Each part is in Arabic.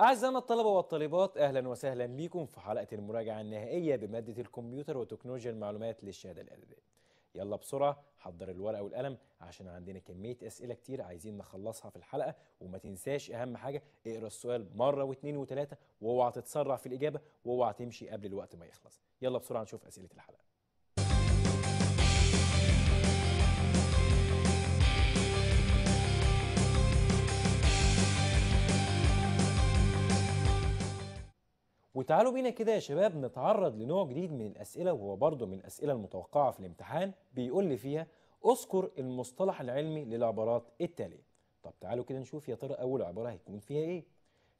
أعزائنا الطلبة والطالبات أهلا وسهلا بكم في حلقة المراجعة النهائية بمادة الكمبيوتر وتكنولوجيا المعلومات للشهادة الأدبية يلا بسرعة حضر الورقة والقلم عشان عندنا كمية أسئلة كتير عايزين نخلصها في الحلقة وما تنساش أهم حاجة اقرا السؤال مرة واثنين وثلاثة واوعى تتسرع في الإجابة واوعى تمشي قبل الوقت ما يخلص يلا بسرعة نشوف أسئلة الحلقة وتعالوا بينا كده يا شباب نتعرض لنوع جديد من الأسئلة وهو برضه من الأسئلة المتوقعة في الامتحان بيقول لي فيها اذكر المصطلح العلمي للعبارات التالية طب تعالوا كده نشوف يا ترى أول عبارة هيكون فيها إيه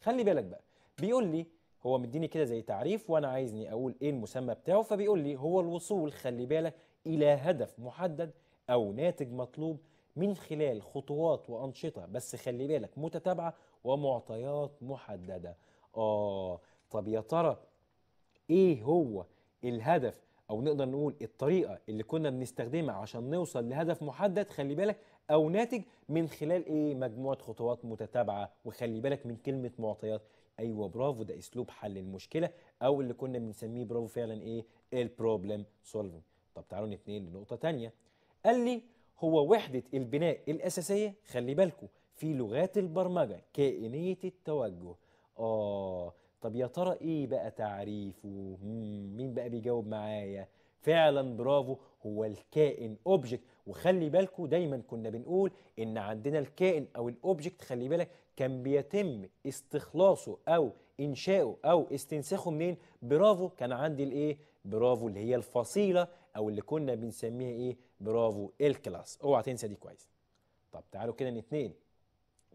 خلي بالك بقى بيقول لي هو مديني كده زي تعريف وأنا عايزني أقول إيه المسمى بتاعه فبيقول لي هو الوصول خلي بالك إلى هدف محدد أو ناتج مطلوب من خلال خطوات وأنشطة بس خلي بالك متتابعة ومعطيات محددة آه طب يا ترى ايه هو الهدف او نقدر نقول الطريقه اللي كنا بنستخدمها عشان نوصل لهدف محدد خلي بالك او ناتج من خلال ايه مجموعه خطوات متتابعه وخلي بالك من كلمه معطيات ايوه برافو ده اسلوب حل المشكله او اللي كنا بنسميه برافو فعلا ايه البروبلم سولفنج طب تعالوا نتنقل لنقطه ثانيه قال لي هو وحده البناء الاساسيه خلي بالكو في لغات البرمجه كائنيه التوجه اه طب يا ترى ايه بقى تعريفه مين بقى بيجاوب معايا فعلا برافو هو الكائن اوبجكت وخلي بالكم دايما كنا بنقول ان عندنا الكائن او الاوبجكت خلي بالك كان بيتم استخلاصه او انشاؤه او استنساخه منين برافو كان عندي الايه برافو اللي هي الفصيله او اللي كنا بنسميها ايه برافو الكلاس اوعى تنسى دي كويس طب تعالوا كده الاثنين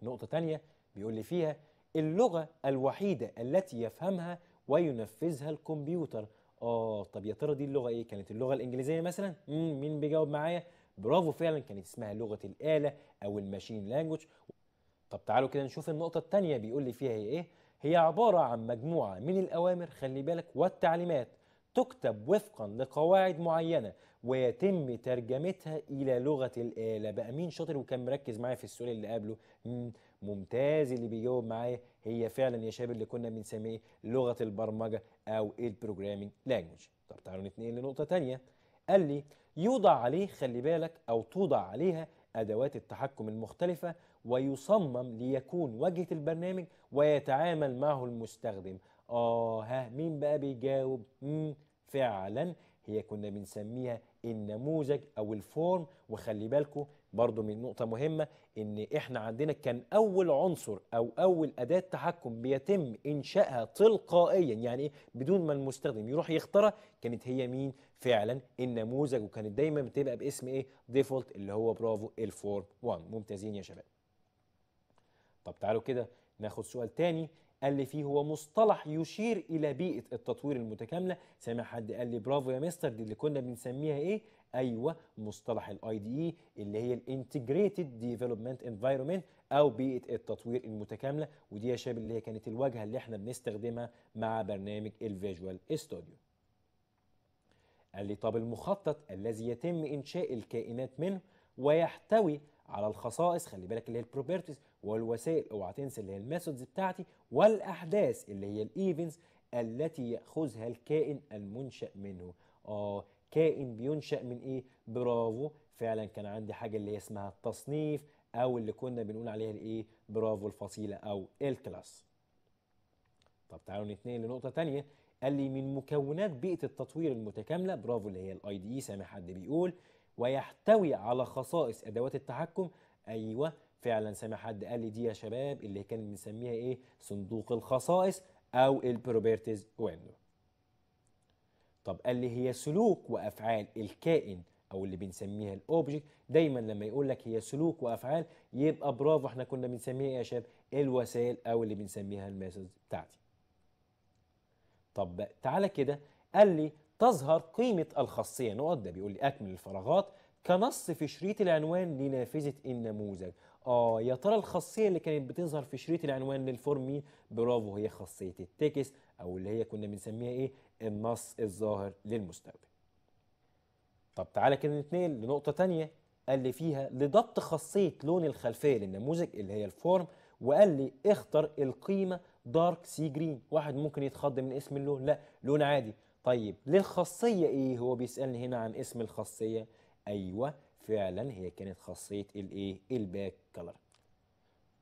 نقطه ثانيه بيقول لي فيها اللغة الوحيدة التي يفهمها وينفذها الكمبيوتر اه طب يا ترى دي اللغة ايه كانت اللغة الانجليزية مثلا مين بيجاوب معايا برافو فعلا كانت اسمها لغة الآلة او الماشين لانجوج طب تعالوا كده نشوف النقطة التانية بيقول لي فيها هي ايه هي عبارة عن مجموعة من الأوامر خلي بالك والتعليمات تكتب وفقا لقواعد معينة ويتم ترجمتها الى لغه الاله بقى مين شاطر وكان مركز معايا في السؤال اللي قبله ممتاز اللي بيجاوب معايا هي فعلا يا شباب اللي كنا بنسميه لغه البرمجه او البروجرامينج لانجوج طب تعالوا نتنقل لنقطه ثانيه قال لي يوضع عليه خلي بالك او توضع عليها ادوات التحكم المختلفه ويصمم ليكون واجهه البرنامج ويتعامل معه المستخدم اه ها مين بقى بيجاوب مم فعلا هي كنا بنسميها النموذج او الفورم وخلي بالكم برضو من نقطة مهمة ان احنا عندنا كان اول عنصر او اول اداة تحكم بيتم انشائها تلقائيا يعني ايه بدون ما المستخدم يروح يختارها كانت هي مين فعلا النموذج وكانت دايما بتبقى باسم ايه ديفولت اللي هو برافو الفورم 1 ممتازين يا شباب طب تعالوا كده ناخد سؤال تاني قال لي فيه هو مصطلح يشير الى بيئه التطوير المتكامله سامع حد قال لي برافو يا مستر دي اللي كنا بنسميها ايه ايوه مصطلح الاي دي اي e اللي هي الانتجريتد ديفلوبمنت انفايرمنت او بيئه التطوير المتكامله ودي يا شباب اللي هي كانت الواجهه اللي احنا بنستخدمها مع برنامج الفيجوال ستوديو قال لي طب المخطط الذي يتم انشاء الكائنات منه ويحتوي على الخصائص خلي بالك اللي هي البروبرتيز والوسائل اوعى تنسى اللي هي الميثودز بتاعتي والاحداث اللي هي الايفنتس التي ياخذها الكائن المنشا منه اه كائن بينشا من ايه برافو فعلا كان عندي حاجه اللي هي اسمها التصنيف او اللي كنا بنقول عليها الايه برافو الفصيله او الكلاس طب تعالوا نتنقل لنقطه ثانيه قال لي من مكونات بيئه التطوير المتكامله برافو اللي هي الاي دي اي e، سامع حد بيقول ويحتوي على خصائص ادوات التحكم ايوه فعلا سامع حد قال لي دي يا شباب اللي كان بنسميها ايه صندوق الخصائص او البروبرتيز ويندو طب قال لي هي سلوك وافعال الكائن او اللي بنسميها الاوبجكت دايما لما يقول لك هي سلوك وافعال يبقى برافو احنا كنا بنسميها ايه يا شباب الوسائل او اللي بنسميها الميثودز بتاعتي طب تعالى كده قال لي تظهر قيمة الخاصية نقط ده بيقول لي أكمل الفراغات كنص في شريط العنوان لنافذة النموذج اه يا ترى الخاصيه اللي كانت بتظهر في شريط العنوان للفورم مين برافو هي خاصيه التكست او اللي هي كنا بنسميها ايه النص الظاهر للمستخدم طب تعالى كده نتنقل لنقطه تانية قال لي فيها لضبط خاصيه لون الخلفيه للنموذج اللي هي الفورم وقال لي اختر القيمه دارك سي جرين واحد ممكن يتخض من اسم اللون لا لون عادي طيب للخاصيه ايه هو بيسالني هنا عن اسم الخاصيه ايوه فعلا هي كانت خاصيه الايه الباك كلر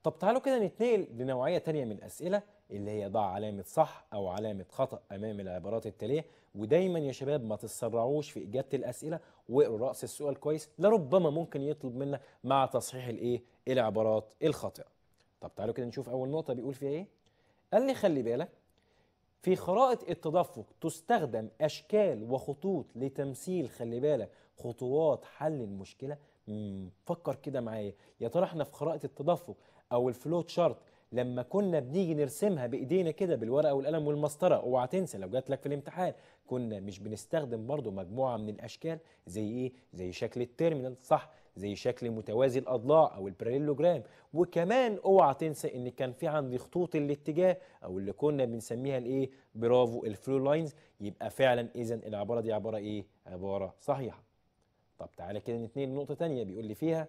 طب تعالوا كده نتنقل لنوعيه تانية من الاسئله اللي هي ضع علامه صح او علامه خطا امام العبارات التاليه ودايما يا شباب ما تتسرعوش في اجابه الاسئله واقروا راس السؤال كويس لربما ممكن يطلب منك مع تصحيح الايه العبارات الخاطئه طب تعالوا كده نشوف اول نقطه بيقول فيها ايه قال لي خلي بالك في خرائط التدفق تستخدم اشكال وخطوط لتمثيل خلي بالك خطوات حل المشكله فكر كده معايا يا ترى احنا في خرائط التدفق او الفلوت شارت لما كنا بنيجي نرسمها بايدينا كده بالورقه والقلم والمسطره اوعى تنسى لو جات لك في الامتحان كنا مش بنستخدم برضو مجموعه من الاشكال زي ايه زي شكل التيرمينال صح زي شكل متوازي الاضلاع او الباراليلوجرام وكمان اوعى تنسى ان كان في عندي خطوط الاتجاه او اللي كنا بنسميها الايه برافو الفلو لاينز يبقى فعلا اذا العباره دي عباره ايه عباره صحيحه طب تعالى كده نتنقل لنقطة تانية بيقول لي فيها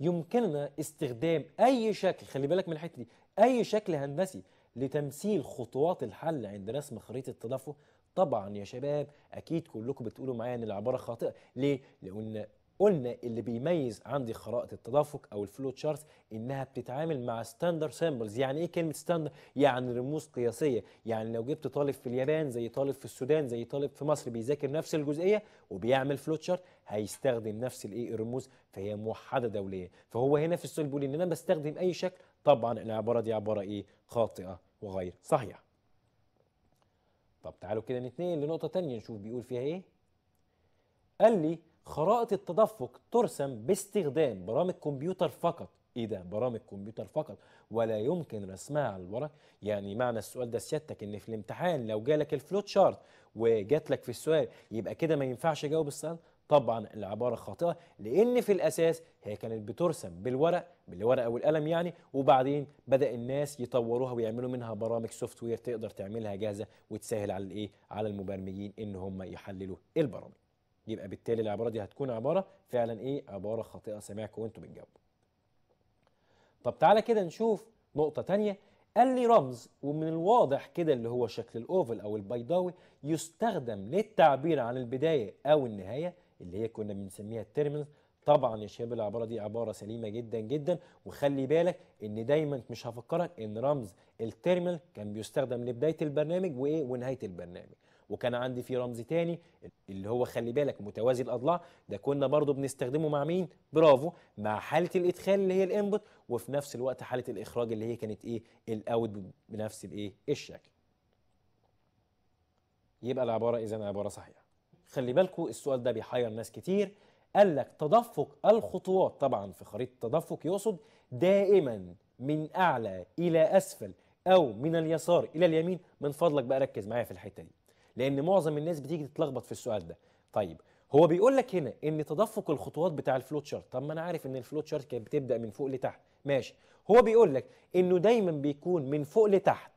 يمكننا استخدام أي شكل خلي بالك من الحتة دي أي شكل هندسي لتمثيل خطوات الحل عند رسم خريطة تدفق طبعا يا شباب اكيد كلكم بتقولوا معايا ان العباره خاطئه ليه لان قلنا اللي بيميز عندي خرائط التدفق او الفلو تشارت انها بتتعامل مع ستاندر سامبلز يعني ايه كلمه ستاندر يعني رموز قياسيه يعني لو جبت طالب في اليابان زي طالب في السودان زي طالب في مصر بيذاكر نفس الجزئيه وبيعمل فلو تشارت هيستخدم نفس الايه الرموز فهي موحده دوليا فهو هنا في السؤال بيقول ان انا بستخدم اي شكل طبعا العباره دي عباره ايه خاطئه وغير صحيحه طب تعالوا كده نتنقل لنقطه ثانيه نشوف بيقول فيها ايه قال لي خرائط التدفق ترسم باستخدام برامج كمبيوتر فقط ايه ده برامج كمبيوتر فقط ولا يمكن رسمها على الورق يعني معنى السؤال ده سيادتك ان في الامتحان لو جالك الفلوت شارت وجات لك في السؤال يبقى كده ما ينفعش اجاوب السؤال طبعا العبارة خاطئة لأن في الأساس هي كانت بترسم بالورق بالورقة والقلم يعني وبعدين بدأ الناس يطوروها ويعملوا منها برامج سوفت وير تقدر تعملها جاهزة وتسهل على الإيه على المبرمجين إن هم يحللوا البرامج يبقى بالتالي العباره دي هتكون عباره فعلا ايه عباره خاطئه سامعكم وانتم بتجاوبوا طب تعالى كده نشوف نقطه تانية قال لي رمز ومن الواضح كده اللي هو شكل الاوفل او البيضاوي يستخدم للتعبير عن البدايه او النهايه اللي هي كنا بنسميها التيرمينز طبعا يا شباب العباره دي عباره سليمه جدا جدا وخلي بالك ان دايما مش هفكرك ان رمز التيرمينال كان بيستخدم لبدايه البرنامج وايه ونهايه البرنامج وكان عندي في رمز تاني اللي هو خلي بالك متوازي الاضلاع ده كنا برضو بنستخدمه مع مين برافو مع حاله الادخال اللي هي الانبوت وفي نفس الوقت حاله الاخراج اللي هي كانت ايه الاوت بنفس الايه الشكل يبقى العباره اذا عباره صحيحه خلي بالكوا السؤال ده بيحير ناس كتير قال لك تدفق الخطوات طبعا في خريطه التدفق يقصد دائما من اعلى الى اسفل او من اليسار الى اليمين من فضلك بقى ركز معايا في الحته دي لان معظم الناس بتيجي تتلخبط في السؤال ده طيب هو بيقول لك هنا ان تدفق الخطوات بتاع الفلوت شارت طب ما انا عارف ان الفلوت شارت كانت بتبدا من فوق لتحت ماشي هو بيقول لك انه دايما بيكون من فوق لتحت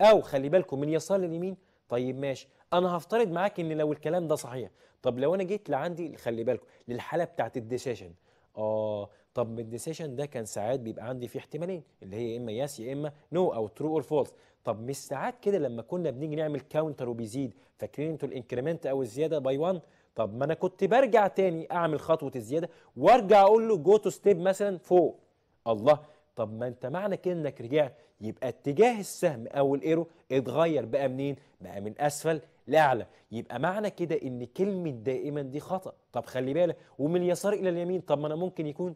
او خلي بالكم من يسار لليمين طيب ماشي انا هفترض معاك ان لو الكلام ده صحيح طب لو انا جيت لعندي خلي بالكم للحاله بتاعت الديسيشن اه طب من الديسيشن ده كان ساعات بيبقى عندي فيه احتمالين اللي هي يا اما يس يا اما نو no او ترو اور فولس طب مش ساعات كده لما كنا بنيجي نعمل كاونتر وبيزيد فاكرين انتوا الانكريمنت او الزياده باي 1 طب ما انا كنت برجع تاني اعمل خطوه الزياده وارجع اقول له جو تو ستيب مثلا فوق الله طب ما انت معنى كده انك رجعت يبقى اتجاه السهم او الايرو اتغير بقى منين؟ بقى من اسفل لاعلى يبقى معنى كده ان كلمه دائما دي خطا طب خلي بالك ومن اليسار الى اليمين طب ما انا ممكن يكون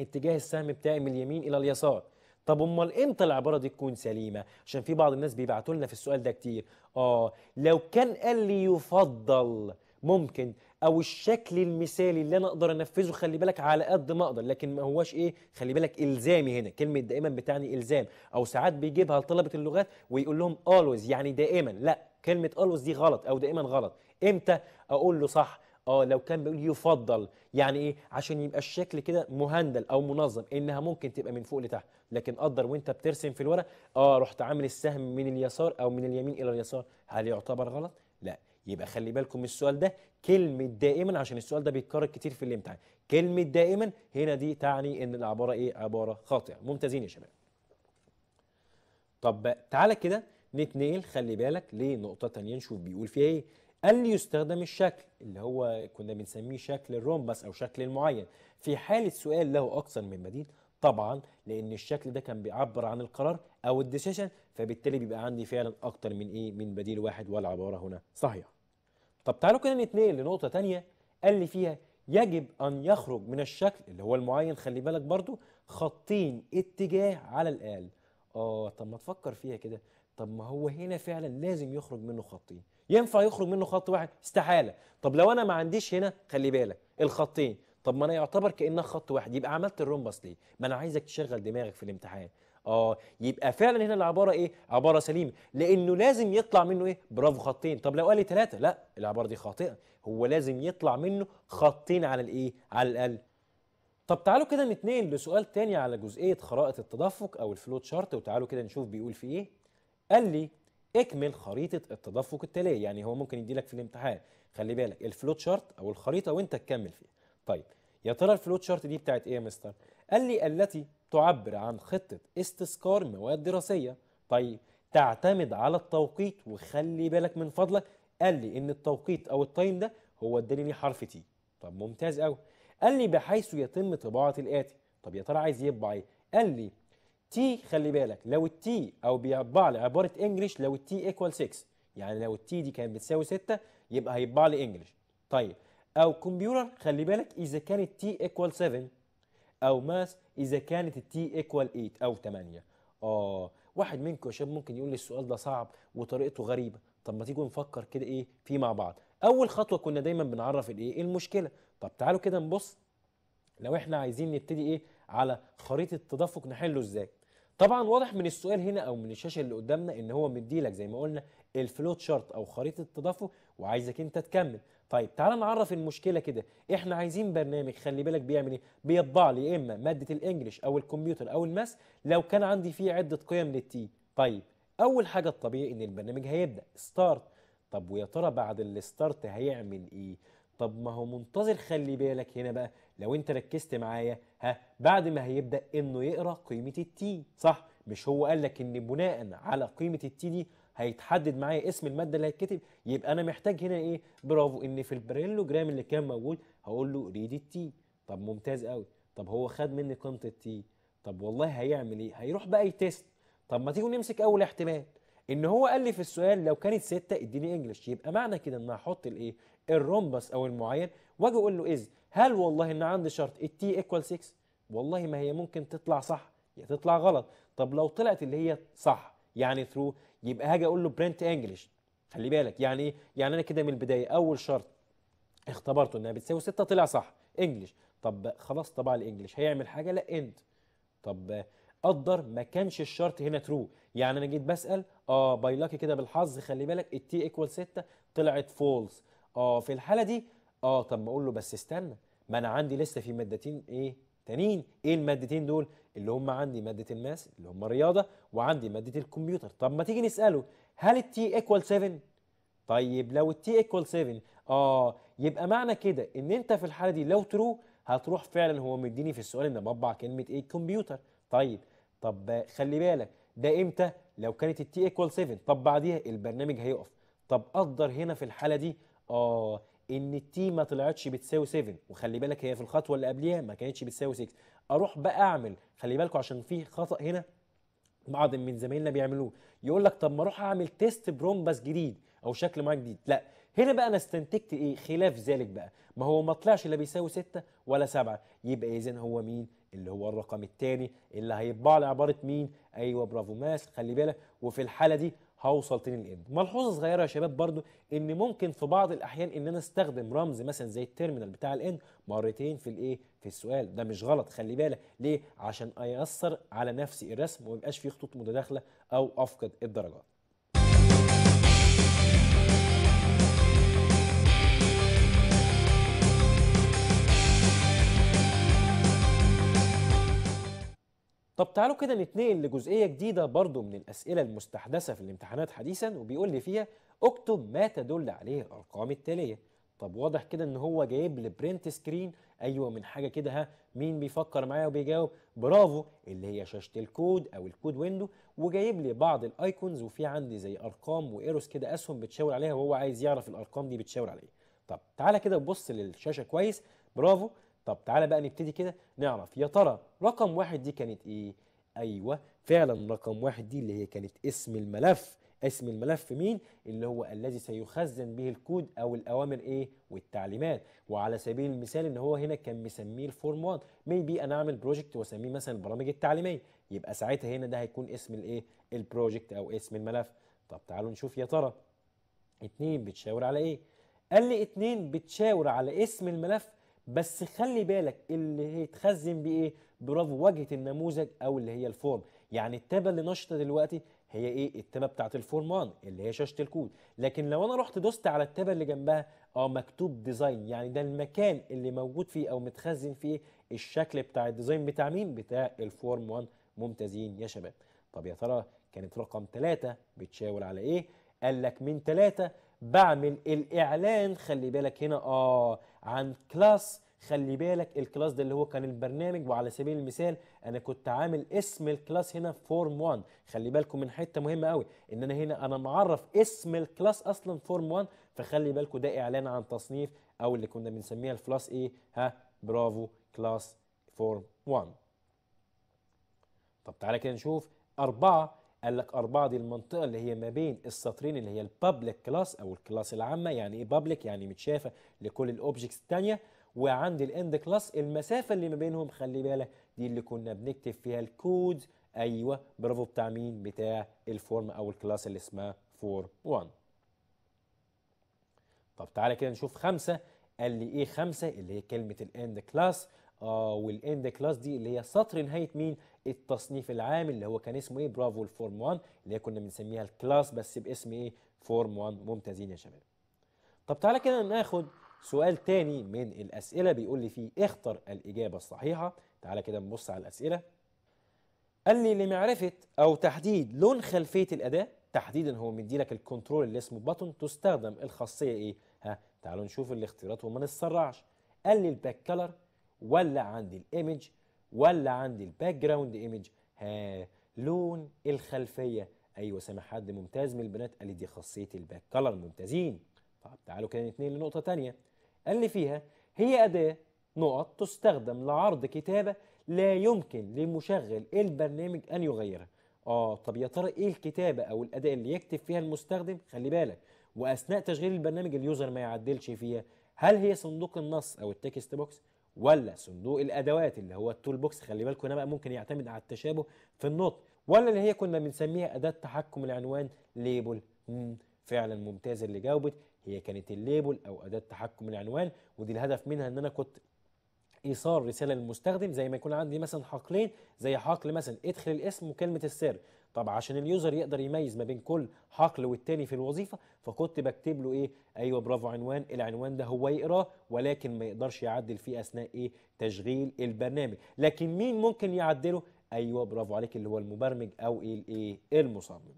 اتجاه السهم بتاعي من اليمين الى اليسار طب امال امتى العباره دي تكون سليمه عشان في بعض الناس بيبعتوا لنا في السؤال ده كتير اه لو كان قال لي يفضل ممكن او الشكل المثالي اللي انا اقدر انفذه خلي بالك على قد ما اقدر لكن ما هواش ايه خلي بالك الزامي هنا كلمه دائما بتعني الزام او ساعات بيجيبها لطلبه اللغات ويقول لهم always يعني دائما لا كلمه always دي غلط او دائما غلط امتى اقول له صح اه لو كان بيقول يفضل يعني ايه عشان يبقى الشكل كده مهندل او منظم انها ممكن تبقى من فوق لتحت لكن قدر وانت بترسم في الورق اه رحت عامل السهم من اليسار او من اليمين الى اليسار هل يعتبر غلط لا يبقى خلي بالكم من السؤال ده كلمة دائما عشان السؤال ده بيتكرر كتير في الامتحان كلمة دائما هنا دي تعني ان العبارة ايه عبارة خاطئة ممتازين يا شباب طب تعالى كده نتنقل خلي بالك لنقطة تانية نشوف بيقول فيها ايه قال لي يستخدم الشكل اللي هو كنا بنسميه شكل الرومبس او شكل المعين في حاله سؤال له اكثر من بديل طبعا لان الشكل ده كان بيعبر عن القرار او الديسيشن فبالتالي بيبقى عندي فعلا اكتر من ايه من بديل واحد والعباره هنا صحيحه طب تعالوا كده نتنقل لنقطه ثانيه قال لي فيها يجب ان يخرج من الشكل اللي هو المعين خلي بالك برضو خطين اتجاه على الاقل اه طب ما تفكر فيها كده طب ما هو هنا فعلا لازم يخرج منه خطين ينفع يخرج منه خط واحد استحاله طب لو انا ما عنديش هنا خلي بالك الخطين طب ما انا يعتبر كانها خط واحد يبقى عملت الرومبس ليه ما انا عايزك تشغل دماغك في الامتحان اه يبقى فعلا هنا العباره ايه عباره سليمه لانه لازم يطلع منه ايه برافو خطين طب لو قال لي ثلاثه لا العباره دي خاطئه هو لازم يطلع منه خطين على الايه على الاقل طب تعالوا كده نتنقل لسؤال تاني على جزئيه خرائط التدفق او الفلوت شارت وتعالوا كده نشوف بيقول في ايه قال لي اكمل خريطه التدفق التاليه يعني هو ممكن يدي لك في الامتحان خلي بالك الفلوت شارت او الخريطه وانت تكمل فيها طيب يا ترى الفلوت شارت دي بتاعت ايه يا مستر قال لي التي تعبر عن خطه استذكار مواد دراسيه طيب تعتمد على التوقيت وخلي بالك من فضلك قال لي ان التوقيت او التايم ده هو اداني ليه حرف تي طب ممتاز قوي قال لي بحيث يتم طباعه الاتي طب يا ترى عايز يطبع ايه قال لي تي خلي بالك لو التي او بيطبع لي عباره انجلش لو التي ايكوال 6 يعني لو التي دي كانت بتساوي 6 يبقى هيطبع لي انجلش طيب او كمبيوتر خلي بالك اذا كانت تي ايكوال 7 او ماس اذا كانت التي ايكوال 8 او 8 اه واحد منكم يا شباب ممكن يقول لي السؤال ده صعب وطريقته غريبه طب ما تيجوا نفكر كده ايه فيه مع بعض اول خطوه كنا دايما بنعرف الايه المشكله طب تعالوا كده نبص لو احنا عايزين نبتدي ايه على خريطه التدفق نحله ازاي طبعا واضح من السؤال هنا او من الشاشه اللي قدامنا ان هو مديلك زي ما قلنا الفلوت شارت او خريطه التدفق وعايزك انت تكمل طيب تعال نعرف المشكله كده احنا عايزين برنامج خلي بالك بيعمل ايه بيطبع لي اما ماده الانجليش او الكمبيوتر او الماس لو كان عندي فيه عده قيم للتي طيب اول حاجه الطبيعي ان البرنامج هيبدا ستارت طب ويا ترى بعد الستارت هيعمل ايه طب ما هو منتظر خلي بالك هنا بقى لو انت ركزت معايا ها بعد ما هيبدا انه يقرا قيمه التي صح مش هو قال لك ان بناء على قيمه التي دي هيتحدد معايا اسم الماده اللي هيتكتب يبقى انا محتاج هنا ايه برافو ان في البريلوجرام اللي كان موجود هقول له ريد التي طب ممتاز قوي طب هو خد مني قيمه التي طب والله هيعمل ايه هيروح بقى يتست طب ما تيجي نمسك اول احتمال ان هو قال لي في السؤال لو كانت 6 اديني انجلش يبقى معنى كده ان احط الايه الرومبس او المعين واجي اقول له از هل والله ان عندي شرط التي ايكوال 6 والله ما هي ممكن تطلع صح يا تطلع غلط طب لو طلعت اللي هي صح يعني ثرو يبقى هاجي اقول له برنت انجلش خلي بالك يعني ايه يعني انا كده من البدايه اول شرط اختبرته انها بتساوي 6 طلع صح انجلش طب خلاص طبع الانجلش هيعمل حاجه لا اند طب قدر ما كانش الشرط هنا ترو يعني انا جيت بسال اه باي لاكي كده بالحظ خلي بالك التي ايكوال 6 طلعت فولس اه في الحاله دي اه طب بقول له بس استنى ما انا عندي لسه في مادتين ايه تانيين ايه المادتين دول اللي هم عندي ماده الماس اللي هم الرياضه وعندي ماده الكمبيوتر طب ما تيجي نساله هل التي ايكوال 7 طيب لو التي ايكوال 7 اه يبقى معنى كده ان انت في الحاله دي لو ترو هتروح فعلا هو مديني في السؤال ان بطبع كلمه ايه كمبيوتر طيب طب خلي بالك ده امتى لو كانت التي ايكوال 7 طب بعديها البرنامج هيقف طب قدر هنا في الحاله دي اه ان التي ما طلعتش بتساوي 7 وخلي بالك هي في الخطوه اللي قبليها ما كانتش بتساوي 6 اروح بقى اعمل خلي بالكم عشان في خطا هنا بعض من زمايلنا بيعملوه يقول لك طب ما اروح اعمل تيست برومبس جديد او شكل معين جديد لا هنا بقى انا استنتجت ايه خلاف ذلك بقى ما هو ما طلعش لا بيساوي 6 ولا 7 يبقى اذا هو مين اللي هو الرقم الثاني اللي هيطبع لي عباره مين ايوه برافو ماس خلي بالك وفي الحاله دي هوصل تاني للاند ملحوظه صغيره يا شباب برضو ان ممكن في بعض الاحيان ان انا استخدم رمز مثلا زي التيرمينال بتاع الاند مرتين في الايه في السؤال ده مش غلط خلي بالك ليه عشان ايسر على نفسي الرسم وما يبقاش فيه خطوط متداخله او افقد الدرجات طب تعالوا كده نتنقل لجزئيه جديده برضو من الاسئله المستحدثه في الامتحانات حديثا وبيقول لي فيها اكتب ما تدل عليه الارقام التاليه طب واضح كده ان هو جايب لي برنت سكرين ايوه من حاجه كده ها مين بيفكر معايا وبيجاوب برافو اللي هي شاشه الكود او الكود ويندو وجايب لي بعض الايكونز وفي عندي زي ارقام وايروس كده اسهم بتشاور عليها وهو عايز يعرف الارقام دي بتشاور على ايه طب تعالى كده بص للشاشه كويس برافو طب تعالى بقى نبتدي كده نعرف يا ترى رقم واحد دي كانت ايه؟ ايوه فعلا رقم واحد دي اللي هي كانت اسم الملف اسم الملف مين اللي هو الذي سيخزن به الكود او الاوامر ايه والتعليمات وعلى سبيل المثال ان هو هنا كان مسميه الفورم 1 بي انا اعمل بروجكت واسميه مثلا البرامج التعليميه يبقى ساعتها هنا ده هيكون اسم الايه البروجكت او اسم الملف طب تعالوا نشوف يا ترى اتنين بتشاور على ايه قال لي اتنين بتشاور على اسم الملف بس خلي بالك اللي هيتخزن بيه ايه برافو وجهه النموذج او اللي هي الفورم يعني التابه اللي نشطه دلوقتي هي ايه التابه بتاعت الفورم 1 اللي هي شاشه الكود لكن لو انا رحت دوست على التابه اللي جنبها اه مكتوب ديزاين يعني ده المكان اللي موجود فيه او متخزن فيه الشكل بتاع الديزاين بتاع مين بتاع الفورم 1 ممتازين يا شباب طب يا ترى كانت رقم 3 بتشاور على ايه قال لك من 3 بعمل الاعلان خلي بالك هنا اه عن كلاس خلي بالك الكلاس ده اللي هو كان البرنامج وعلى سبيل المثال انا كنت عامل اسم الكلاس هنا فورم 1 خلي بالكم من حته مهمه قوي ان انا هنا انا معرف اسم الكلاس اصلا فورم 1 فخلي بالكم ده اعلان عن تصنيف او اللي كنا بنسميها الفلاس ايه ها برافو كلاس فورم 1 طب تعالى كده نشوف أربعة قال لك أربعة دي المنطقة اللي هي ما بين السطرين اللي هي البابليك كلاس أو الكلاس العامة يعني إيه بابليك يعني متشافة لكل الأوبجيكتس التانية وعند الإند كلاس المسافة اللي ما بينهم خلي بالك دي اللي كنا بنكتب فيها الكود أيوه برافو بتاع مين بتاع الفورم أو الكلاس اللي اسمها فور 1 طب تعالى كده نشوف خمسة قال لي إيه خمسة اللي هي كلمة الإند كلاس اه والاند كلاس دي اللي هي سطر نهايه مين التصنيف العام اللي هو كان اسمه ايه برافو الفورم 1 اللي هي كنا بنسميها الكلاس بس باسم ايه فورم 1 ممتازين يا شباب طب تعالى كده ناخد سؤال تاني من الاسئله بيقول لي فيه اختر الاجابه الصحيحه تعالى كده نبص على الاسئله قال لي لمعرفه او تحديد لون خلفيه الاداه تحديدا هو مدي لك الكنترول اللي اسمه باتون تستخدم الخاصيه ايه ها تعالوا نشوف الاختيارات وما نتسرعش قال لي الباك كلر ولا عندي الايمج ولا عندي الباك جراوند ايمج ها لون الخلفيه ايوه سامع حد ممتاز من البنات قال لي دي خاصيه الباك كلر ممتازين طب تعالوا كده نتنقل لنقطه ثانيه قال لي فيها هي اداه نقط تستخدم لعرض كتابه لا يمكن لمشغل البرنامج ان يغيرها اه طب يا ترى ايه الكتابه او الاداه اللي يكتب فيها المستخدم خلي بالك واثناء تشغيل البرنامج اليوزر ما يعدلش فيها هل هي صندوق النص او التكست بوكس ولا صندوق الادوات اللي هو التول بوكس خلي بالكم هنا بقى ممكن يعتمد على التشابه في النطق ولا اللي هي كنا بنسميها اداه تحكم العنوان ليبل فعلا ممتازه اللي جاوبت هي كانت الليبل او اداه تحكم العنوان ودي الهدف منها ان انا كنت ايصال رساله للمستخدم زي ما يكون عندي مثلا حقلين زي حقل مثلا ادخل الاسم وكلمه السر طب عشان اليوزر يقدر يميز ما بين كل حقل والتاني في الوظيفه فكنت بكتب له ايه ايوه برافو عنوان العنوان ده هو يقراه ولكن ما يقدرش يعدل فيه اثناء ايه تشغيل البرنامج لكن مين ممكن يعدله ايوه برافو عليك اللي هو المبرمج او ايه الايه المصمم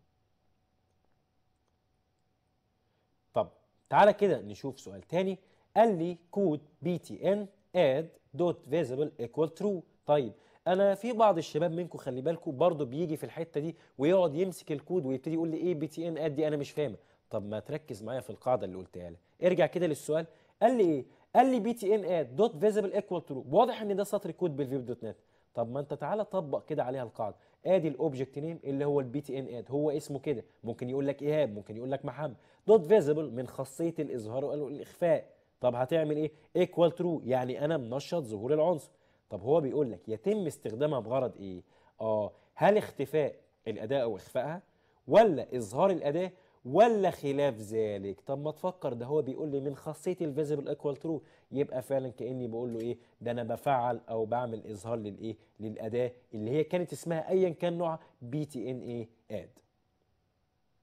طب تعالى كده نشوف سؤال تاني قال لي كود بي تي ان اد دوت فيزبل ايكوال ترو طيب انا في بعض الشباب منكم خلي بالكم برضه بيجي في الحته دي ويقعد يمسك الكود ويبتدي يقول لي ايه بي تي ان اد دي انا مش فاهمه طب ما تركز معايا في القاعده اللي قلتها لك ارجع كده للسؤال قال لي ايه قال لي بي تي ان اد دوت فيزبل ايكوال ترو واضح ان ده سطر كود بالفيب دوت نت طب ما انت تعالى طبق كده عليها القاعده ادي الاوبجكت نيم اللي هو البي تي ان اد هو اسمه كده ممكن يقول لك ايهاب ممكن يقول لك محمد دوت فيزبل من خاصيه الاظهار والاخفاء طب هتعمل ايه ايكوال ترو يعني انا منشط ظهور العنصر طب هو بيقول لك يتم استخدامها بغرض ايه اه هل اختفاء الاداه او اخفائها ولا اظهار الاداه ولا خلاف ذلك طب ما تفكر ده هو بيقول لي من خاصيه الفيزيبل ايكوال ترو يبقى فعلا كاني بقول له ايه ده انا بفعل او بعمل اظهار للايه للاداه اللي هي كانت اسمها ايا كان نوعها بي تي ان اي اد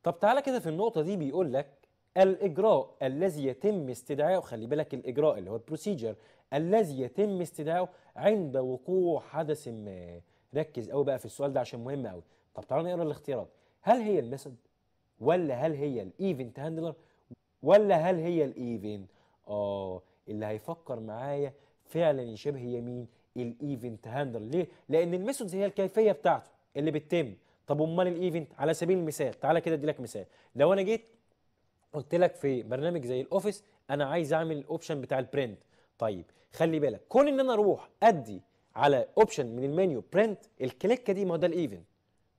طب تعالى كده في النقطه دي بيقول لك الاجراء الذي يتم استدعائه خلي بالك الاجراء اللي هو البروسيجر الذي يتم استدعائه عند وقوع حدث ما ركز قوي بقى في السؤال ده عشان مهم قوي طب تعالى نقرا الاختيارات هل هي الميثود ولا هل هي الايفنت هاندلر ولا هل هي الايفنت اه اللي هيفكر معايا فعلا يشبه يمين الايفنت هاندلر ليه لان الميثودز هي الكيفيه بتاعته اللي بتتم طب امال الايفنت على سبيل المثال تعالى كده ادي لك مثال لو انا جيت قلت لك في برنامج زي الاوفيس انا عايز اعمل الاوبشن بتاع البرنت طيب خلي بالك كون ان انا اروح ادي على اوبشن من المنيو برنت الكليكه دي ما ده الايفن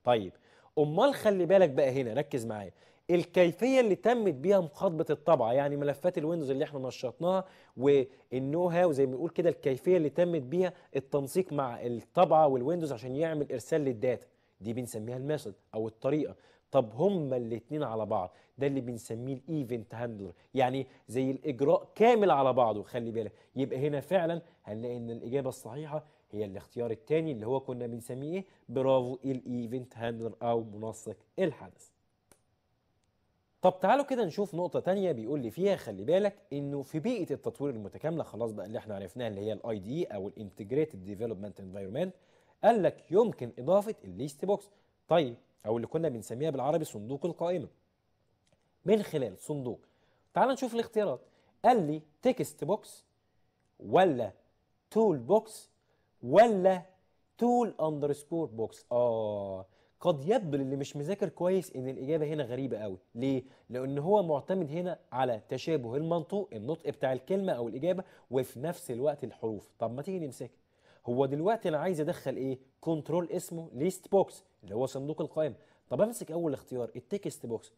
طيب امال خلي بالك بقى هنا ركز معايا الكيفيه اللي تمت بيها مخاطبه الطبعه يعني ملفات الويندوز اللي احنا نشطناها والنو هاو زي ما بنقول كده الكيفيه اللي تمت بيها التنسيق مع الطبعه والويندوز عشان يعمل ارسال للداتا دي بنسميها الميثود او الطريقه طب هما الاتنين على بعض ده اللي بنسميه الايفنت هاندلر يعني زي الاجراء كامل على بعضه خلي بالك يبقى هنا فعلا هنلاقي ان الاجابه الصحيحه هي الاختيار الثاني اللي هو كنا بنسميه ايه برافو الايفنت هاندلر او منسق الحدث طب تعالوا كده نشوف نقطة تانية بيقول لي فيها خلي بالك انه في بيئة التطوير المتكاملة خلاص بقى اللي احنا عرفناها اللي هي الاي دي e او الانتجريتد ديفلوبمنت انفايرمنت قال لك يمكن اضافة الليست بوكس طيب او اللي كنا بنسميها بالعربي صندوق القائمه من خلال صندوق تعال نشوف الاختيارات قال لي تكست بوكس ولا تول بوكس ولا تول اندرسكور بوكس اه قد يبدو للي مش مذاكر كويس ان الاجابه هنا غريبه قوي ليه لان هو معتمد هنا على تشابه المنطوق النطق بتاع الكلمه او الاجابه وفي نفس الوقت الحروف طب ما تيجي نمسكها هو دلوقتي انا عايز ادخل ايه كنترول اسمه ليست بوكس اللي هو صندوق القائمه طب امسك اول اختيار التكست بوكس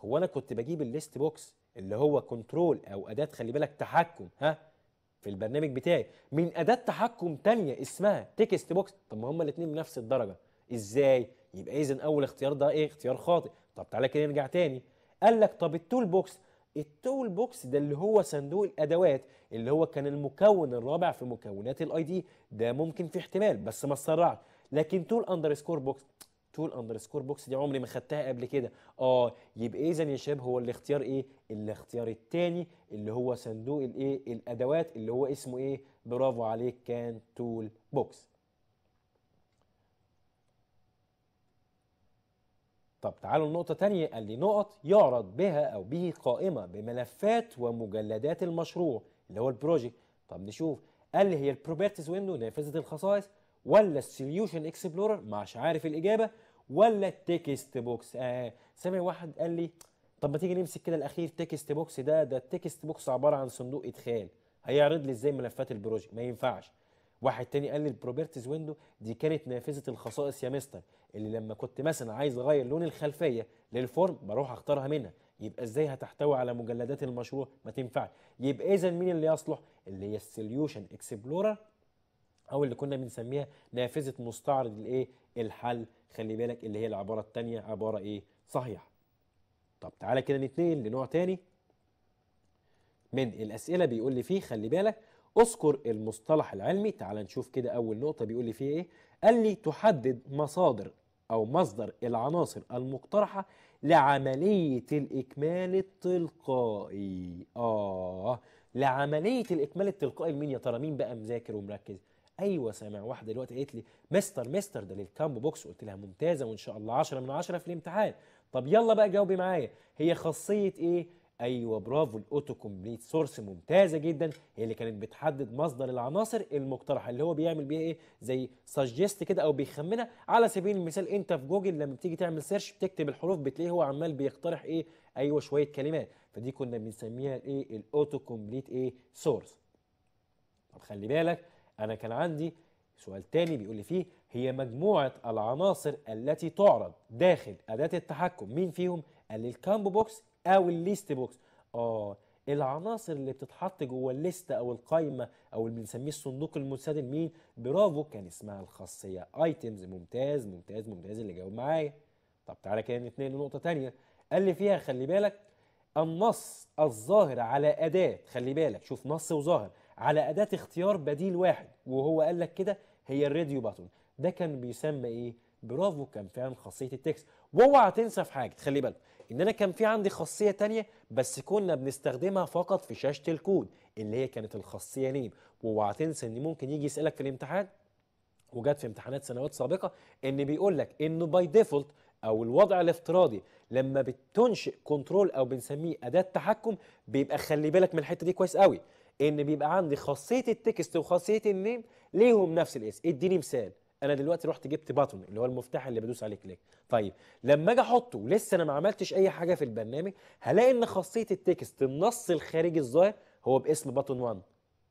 هو انا كنت بجيب الليست بوكس اللي هو كنترول او اداه خلي بالك تحكم ها في البرنامج بتاعي من اداه تحكم تانية اسمها تكست بوكس طب ما هما الاثنين بنفس الدرجه ازاي يبقى اذا اول اختيار ده ايه اختيار خاطئ طب تعالى كده نرجع تاني قال لك طب التول بوكس التول بوكس ده اللي هو صندوق الادوات اللي هو كان المكون الرابع في مكونات الاي دي ده ممكن في احتمال بس ما اتسرعش لكن تول اندر سكور بوكس تول اندر سكور بوكس دي عمري ما خدتها قبل كده اه يبقى اذا يا شباب هو الاختيار ايه الاختيار الثاني اللي هو صندوق الايه الادوات اللي هو اسمه ايه برافو عليك كان تول بوكس طب تعالوا لنقطة تانية قال لي نقط يعرض بها أو به قائمة بملفات ومجلدات المشروع اللي هو البروجيكت طب نشوف قال لي هي البروبرتيز ويندو نافذة الخصائص ولا السوليوشن اكسبلورر معش عارف الإجابة ولا التكست بوكس آه سامع واحد قال لي طب ما تيجي نمسك كده الأخير تكست بوكس ده ده التكست بوكس عبارة عن صندوق إدخال هيعرض لي إزاي ملفات البروجيكت ما ينفعش واحد تاني قال لي البروبرتيز ويندو دي كانت نافذة الخصائص يا مستر اللي لما كنت مثلا عايز اغير لون الخلفيه للفورم بروح اختارها منها يبقى ازاي هتحتوي على مجلدات المشروع ما تنفعش يبقى اذا مين اللي يصلح اللي هي السوليوشن اكسبلورر او اللي كنا بنسميها نافذه مستعرض الايه الحل خلي بالك اللي هي العباره الثانيه عباره ايه صحيحه طب تعالى كده نتنقل لنوع تاني من الاسئله بيقول لي فيه خلي بالك اذكر المصطلح العلمي تعال نشوف كده اول نقطه بيقول لي فيها ايه قال لي تحدد مصادر أو مصدر العناصر المقترحة لعملية الإكمال التلقائي آه لعملية الإكمال التلقائي لمين يا ترى مين بقى مذاكر ومركز ايوه سامع واحده دلوقتي قالت لي مستر مستر ده للكامبو بوكس قلت لها ممتازه وان شاء الله 10 من 10 في الامتحان طب يلا بقى جاوبي معايا هي خاصيه ايه ايوه برافو الاوتو كومبليت سورس ممتازه جدا هي اللي كانت بتحدد مصدر العناصر المقترحه اللي هو بيعمل بيها ايه زي سجست كده او بيخمنها على سبيل المثال انت في جوجل لما بتيجي تعمل سيرش بتكتب الحروف بتلاقيه هو عمال بيقترح ايه ايوه شويه كلمات فدي كنا بنسميها ايه الاوتو كومبليت ايه سورس طب خلي بالك انا كان عندي سؤال تاني بيقول لي فيه هي مجموعة العناصر التي تعرض داخل أداة التحكم مين فيهم؟ قال لي الكامبو بوكس او الليست بوكس اه العناصر اللي بتتحط جوه الليست او القايمه او اللي بنسميه الصندوق المنسدل مين برافو كان اسمها الخاصيه ايتمز ممتاز ممتاز ممتاز اللي جاوب معايا طب تعالى كده نتنقل لنقطه ثانيه قال لي فيها خلي بالك النص الظاهر على اداه خلي بالك شوف نص وظاهر على اداه اختيار بديل واحد وهو قال لك كده هي الراديو باتون ده كان بيسمى ايه برافو كان فعلا خاصيه التكست واوعى تنسى في حاجه خلي بالك ان انا كان في عندي خاصيه تانية بس كنا بنستخدمها فقط في شاشه الكود اللي هي كانت الخاصيه نيم واوعى تنسى ان ممكن يجي يسالك في الامتحان وجات في امتحانات سنوات سابقه ان بيقول لك انه باي ديفولت او الوضع الافتراضي لما بتنشئ كنترول او بنسميه اداه تحكم بيبقى خلي بالك من الحته دي كويس قوي ان بيبقى عندي خاصيه التكست وخاصيه النيم ليهم نفس الاسم اديني مثال انا دلوقتي رحت جبت باتون اللي هو المفتاح اللي بدوس عليه كليك طيب لما اجي احطه لسه انا ما عملتش اي حاجه في البرنامج هلاقي ان خاصيه التكست النص الخارجي الظاهر هو باسم باتون 1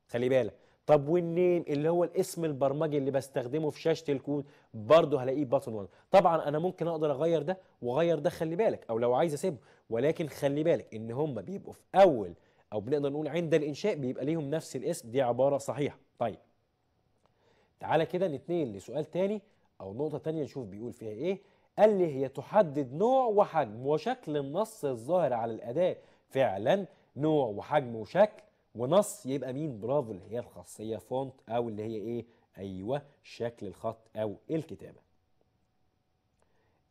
خلي بالك طب والنيم اللي هو الاسم البرمجي اللي بستخدمه في شاشه الكود برضه هلاقيه باتون 1 طبعا انا ممكن اقدر اغير ده واغير ده خلي بالك او لو عايز اسيبه ولكن خلي بالك ان هم بيبقوا في اول او بنقدر نقول عند الانشاء بيبقى ليهم نفس الاسم دي عباره صحيحه طيب تعالى كده نتنقل لسؤال تاني أو نقطة تانية نشوف بيقول فيها إيه قال لي هي تحدد نوع وحجم وشكل النص الظاهر على الأداة فعلا نوع وحجم وشكل ونص يبقى مين برافو اللي هي الخاصية فونت أو اللي هي إيه أيوة شكل الخط أو الكتابة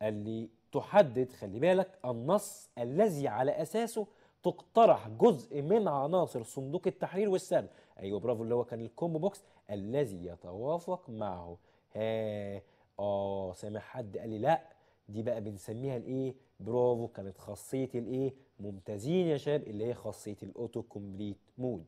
قال لي تحدد خلي بالك النص الذي على أساسه تقترح جزء من عناصر صندوق التحرير والسرد ايوه برافو اللي هو كان الكومبو بوكس الذي يتوافق معه ها اه سامع حد قال لي لا دي بقى بنسميها الايه برافو كانت خاصيه الايه ممتازين يا شباب اللي هي خاصيه الاوتو كومبليت مود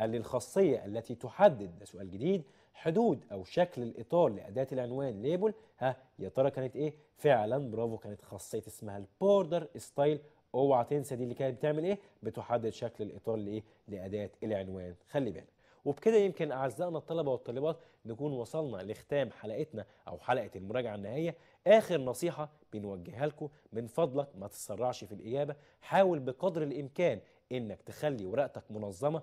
قال لي الخاصيه التي تحدد ده سؤال جديد حدود او شكل الاطار لاداه العنوان ليبل ها يا ترى كانت ايه فعلا برافو كانت خاصيه اسمها البوردر ستايل اوعى تنسى دي اللي كانت بتعمل ايه بتحدد شكل الاطار لايه لاداه العنوان خلي بالك وبكده يمكن اعزائنا الطلبه والطالبات نكون وصلنا لختام حلقتنا او حلقه المراجعه النهائيه اخر نصيحه بنوجهها لكم من فضلك ما تتسرعش في الاجابه حاول بقدر الامكان انك تخلي ورقتك منظمه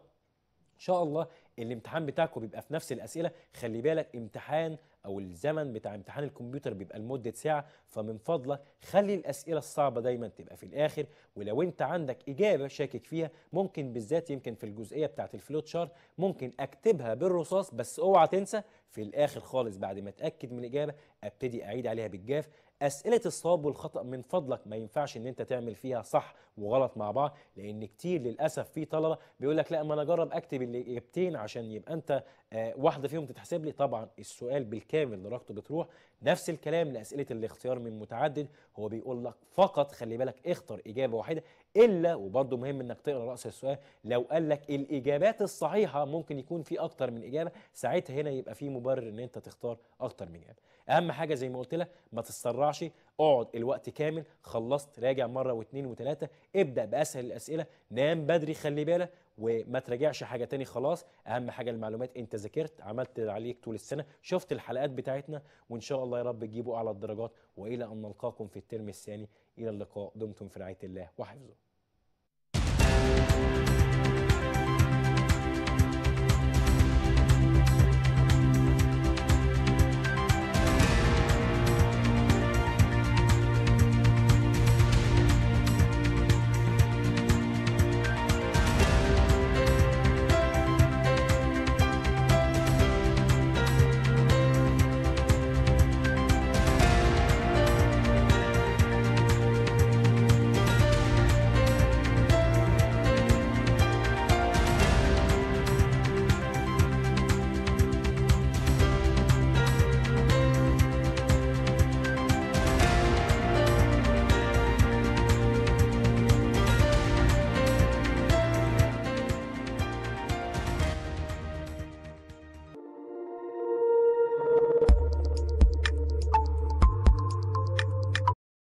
ان شاء الله الامتحان بتاعكم بيبقى في نفس الاسئله خلي بالك امتحان او الزمن بتاع امتحان الكمبيوتر بيبقى لمده ساعه فمن فضلك خلي الاسئله الصعبه دايما تبقى في الاخر ولو انت عندك اجابه شاكك فيها ممكن بالذات يمكن في الجزئيه بتاعت الفلوت شارت ممكن اكتبها بالرصاص بس اوعى تنسى في الاخر خالص بعد ما اتاكد من الاجابه ابتدي اعيد عليها بالجاف اسئله الصواب والخطا من فضلك ما ينفعش ان انت تعمل فيها صح وغلط مع بعض لان كتير للاسف في طلبه بيقول لك لا ما انا اجرب اكتب الاجابتين عشان يبقى انت آه، واحده فيهم تتحسب لي طبعا السؤال بالكامل درجته بتروح نفس الكلام لاسئله الاختيار من متعدد هو بيقول لك فقط خلي بالك اختر اجابه واحده الا وبرضه مهم انك تقرا راس السؤال لو قال لك الاجابات الصحيحه ممكن يكون في اكتر من اجابه ساعتها هنا يبقى في مبرر ان انت تختار اكتر من اجابه اهم حاجه زي ما قلت لك ما تتسرعش اقعد الوقت كامل خلصت راجع مره واثنين وثلاثه ابدا باسهل الاسئله نام بدري خلي بالك وما تراجعش حاجه تاني خلاص اهم حاجه المعلومات انت ذاكرت عملت عليك طول السنه شفت الحلقات بتاعتنا وان شاء الله يا رب تجيبوا اعلى الدرجات والى ان نلقاكم في الترم الثاني الى اللقاء دمتم في رعايه الله وحفظه